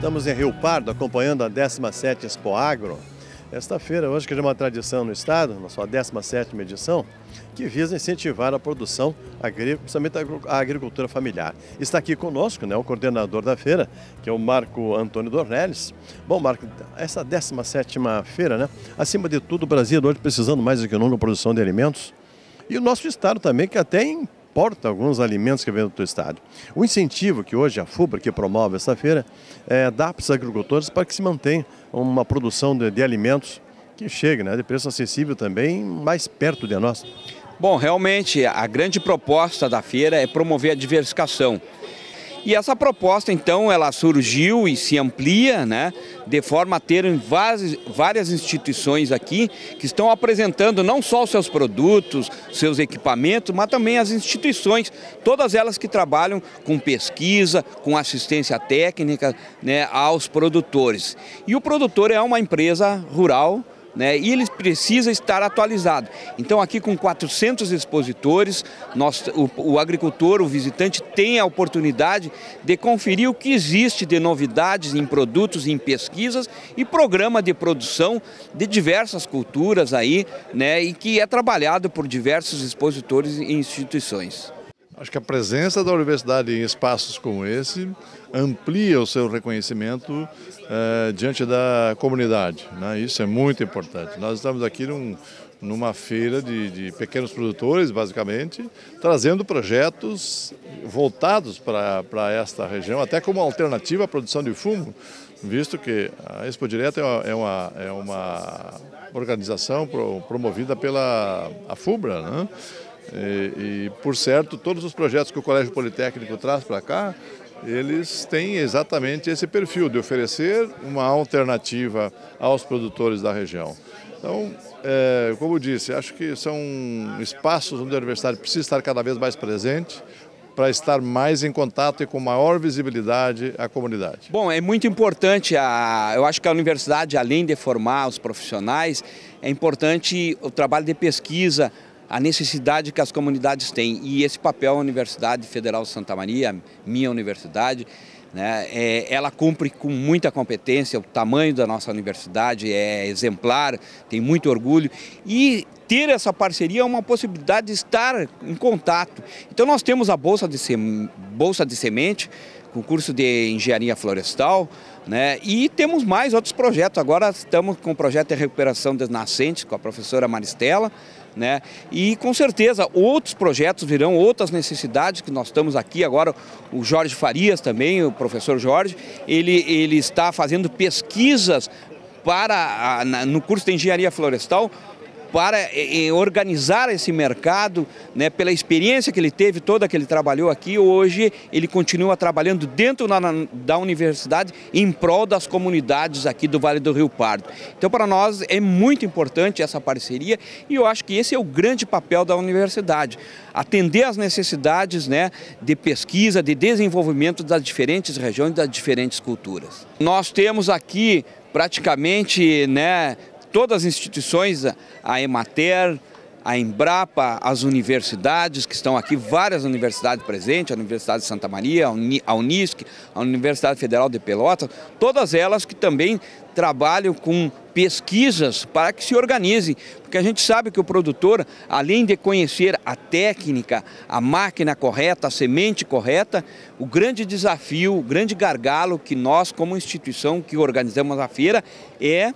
Estamos em Rio Pardo acompanhando a 17 Expo Agro. Esta feira, hoje que é uma tradição no estado, na sua 17ª edição, que visa incentivar a produção agrícola, principalmente a agricultura familiar. Está aqui conosco né, o coordenador da feira, que é o Marco Antônio Dornelles. Bom, Marco, essa 17ª feira, né, acima de tudo o Brasil é hoje precisando mais do que nunca de produção de alimentos, e o nosso estado também, que até em importa alguns alimentos que vêm do estado. O incentivo que hoje a FUBRA, que promove essa feira, é, dá para os agricultores para que se mantenha uma produção de, de alimentos que chegue, né, de preço acessível também, mais perto de nós. Bom, realmente a grande proposta da feira é promover a diversificação. E essa proposta, então, ela surgiu e se amplia, né, de forma a ter várias instituições aqui que estão apresentando não só os seus produtos, seus equipamentos, mas também as instituições, todas elas que trabalham com pesquisa, com assistência técnica né, aos produtores. E o produtor é uma empresa rural, né, e eles precisa estar atualizado. Então aqui com 400 expositores, nós, o, o, agricultor, o visitante tem a oportunidade de conferir o que existe de novidades em produtos, em pesquisas e programa de produção de diversas culturas aí, né, e que é trabalhado por diversos expositores e instituições. Acho que a presença da universidade em espaços como esse amplia o seu reconhecimento eh, diante da comunidade. Né? Isso é muito importante. Nós estamos aqui num, numa feira de, de, pequenos produtores, basicamente, trazendo projetos voltados para esta região, até como alternativa à produção de fumo, visto que a Expo Direta é, é uma, é uma organização promovida pela a FUBRA, né? E, e, por certo, todos os projetos que o Colégio Politécnico traz para cá, eles têm exatamente esse perfil de oferecer uma alternativa aos produtores da região. Então, é, como eu disse, acho que são espaços onde a universidade precisa estar cada vez mais presente, para estar mais em contato e com maior visibilidade à comunidade. Bom, é muito importante, a, eu acho que a universidade, além de formar os profissionais, é importante o trabalho de pesquisa, a necessidade que as comunidades têm. E esse papel a Universidade Federal de Santa Maria, minha universidade, né, é, ela cumpre com muita competência, o tamanho da nossa universidade é exemplar, tem muito orgulho. E ter essa parceria é uma possibilidade de estar em contato. Então nós temos a Bolsa de, Sem Bolsa de Semente, concurso de engenharia florestal, né? E temos mais outros projetos. Agora estamos com o projeto de recuperação das nascentes com a professora Maristela, né? E com certeza outros projetos virão, outras necessidades que nós estamos aqui agora, o Jorge Farias também, o professor Jorge, ele, ele está fazendo pesquisas para a, na, no curso de engenharia florestal para eh, eh, organizar esse mercado, né, pela experiência que ele teve, toda que ele trabalhou aqui, hoje ele continua trabalhando dentro da universidade em prol das comunidades aqui do Vale do Rio Pardo. Então, para nós é muito importante essa parceria e eu acho que esse é o grande papel da universidade, atender às necessidades né, de pesquisa, de desenvolvimento das diferentes regiões, das diferentes culturas. Nós temos aqui praticamente né, todas as instituições, a Emater, a Embrapa, as universidades que estão aqui, várias universidades presentes, a Universidade de Santa Maria, a Unisc, a Universidade Federal de Pelotas, todas elas que também trabalham com pesquisas para que se organizem, porque a gente sabe que o produtor, além de conhecer a técnica, a máquina correta, a semente correta, o grande desafio, o grande gargalo que nós, como instituição que organizamos a feira, é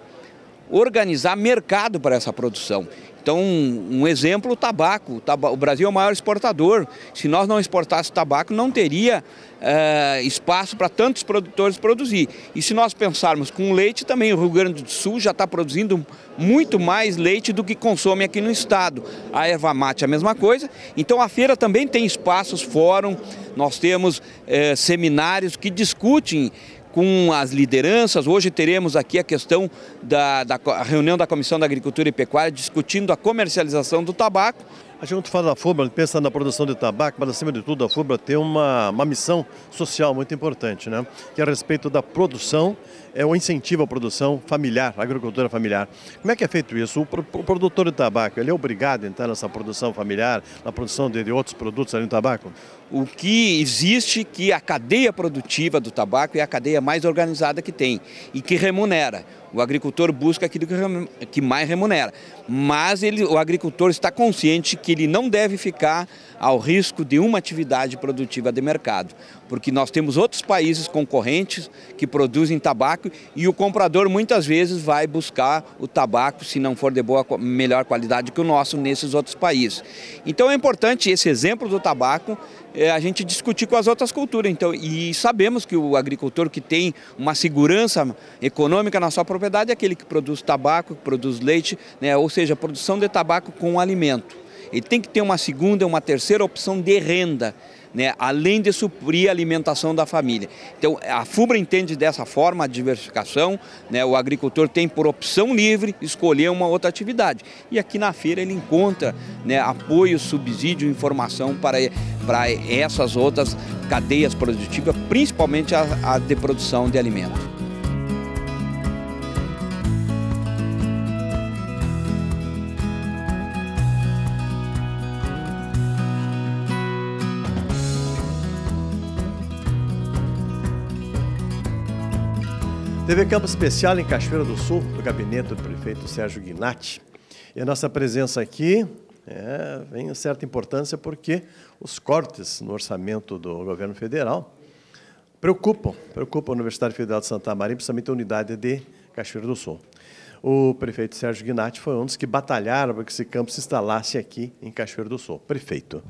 organizar mercado para essa produção. Então, um exemplo, o tabaco. O Brasil é o maior exportador. Se nós não exportássemos tabaco, não teria uh, espaço para tantos produtores produzir. E se nós pensarmos com leite, também o Rio Grande do Sul já está produzindo muito mais leite do que consome aqui no estado. A erva mate é a mesma coisa. Então, a feira também tem espaços, fórum, nós temos uh, seminários que discutem com as lideranças. Hoje teremos aqui a questão da, da reunião da Comissão da Agricultura e Pecuária discutindo a comercialização do tabaco. A gente fala da FUBRA, pensa na produção de tabaco, mas acima de tudo a FUBRA tem uma, uma missão social muito importante, né? que é a respeito da produção, é o incentivo à produção familiar, à agricultura familiar. Como é que é feito isso? O, produtor de tabaco, ele é obrigado a entrar nessa produção familiar, na produção de, de outros produtos além do tabaco? O que existe que a cadeia produtiva do tabaco é a cadeia mais organizada que tem e que remunera. O agricultor busca aquilo que mais remunera. Mas ele, o agricultor está consciente que ele não deve ficar ao risco de uma atividade produtiva de mercado porque nós temos outros países concorrentes que produzem tabaco e o comprador muitas vezes vai buscar o tabaco, se não for de boa, melhor qualidade que o nosso, nesses outros países. Então é importante esse exemplo do tabaco é, a gente discutir com as outras culturas. Então, e sabemos que o agricultor que tem uma segurança econômica na sua propriedade é aquele que produz tabaco, que produz leite, né, ou seja, produção de tabaco com alimento. Ele tem que ter uma segunda, uma terceira opção de renda né, além de suprir a alimentação da família. Então, a FUBRA entende dessa forma a diversificação, né, o agricultor tem por opção livre escolher uma outra atividade. E aqui na feira ele encontra né, apoio, subsídio, informação para, para essas outras cadeias produtivas, principalmente a, a de produção de alimentos. TV Campo Especial em Cachoeira do Sul, do gabinete do prefeito Sérgio Guinatti. E a nossa presença aqui é, vem certa importância porque os cortes no orçamento do governo federal preocupam, preocupam a Universidade Federal de Santa Maria, principalmente a unidade de Cachoeira do Sul. O prefeito Sérgio Guinatti foi um dos que batalharam para que esse campo se instalasse aqui em Cachoeira do Sul. Prefeito,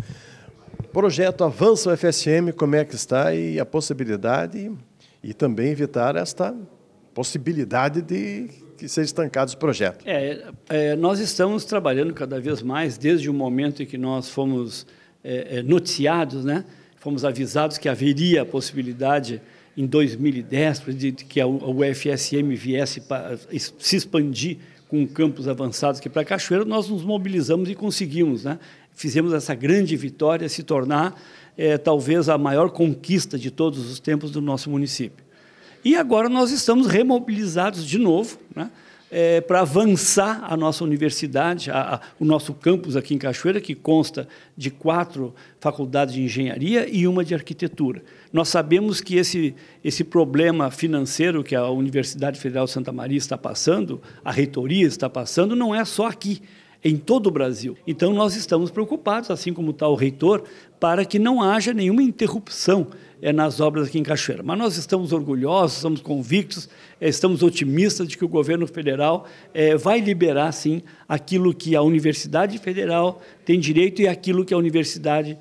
projeto Avança o FSM, como é que está e a possibilidade e também evitar esta possibilidade de que seja estancado o projeto. É, é, nós estamos trabalhando cada vez mais, desde o momento em que nós fomos é, é noticiados, né? fomos avisados que haveria a possibilidade, em 2010, de que a UFSM viesse para se expandir com campos avançados aqui para Cachoeira, nós nos mobilizamos e conseguimos. Né? Fizemos essa grande vitória se tornar é, talvez a maior conquista de todos os tempos do nosso município. E agora nós estamos remobilizados de novo, né? É, para avançar a nossa universidade, a, a, o nosso campus aqui em Cachoeira, que consta de quatro faculdades de engenharia e uma de arquitetura. Nós sabemos que esse, esse problema financeiro que a Universidade Federal de Santa Maria está passando, a reitoria está passando, não é só aqui em todo o Brasil. Então nós estamos preocupados, assim como está o reitor, para que não haja nenhuma interrupção é, nas obras aqui em Cachoeira. Mas nós estamos orgulhosos, estamos convictos, é, estamos otimistas de que o governo federal é, vai liberar, sim, aquilo que a Universidade Federal tem direito e aquilo que a Universidade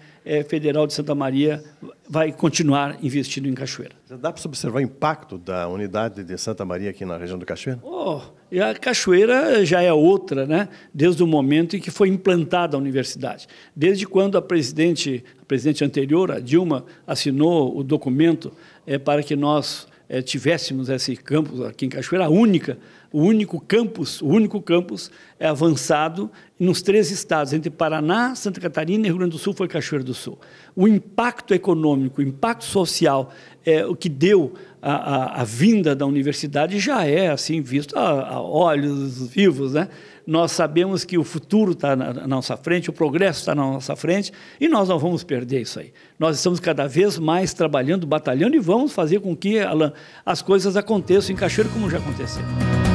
Federal de Santa Maria vai continuar investindo em Cachoeira. Já dá para observar o impacto da unidade de Santa Maria aqui na região do Cachoeira? Oh, e a cachoeira já é outra, né? desde o momento em que foi implantada a universidade. Desde quando a presidente, a presidente anterior, a Dilma, assinou o documento é, para que nós é, tivéssemos esse campus aqui em Cachoeira, a única, o único campus, o único campus é avançado nos três estados, entre Paraná, Santa Catarina e Rio Grande do Sul foi Cachoeira do Sul. O impacto econômico, o impacto social, é, o que deu a, a, a, vinda da universidade já é assim visto a, a, olhos vivos, né? Nós sabemos que o futuro está na, nossa frente, o progresso está na nossa frente e nós não vamos perder isso aí. Nós estamos cada vez mais trabalhando, batalhando e vamos fazer com que Alan, as coisas aconteçam em Cachoeiro como já aconteceu.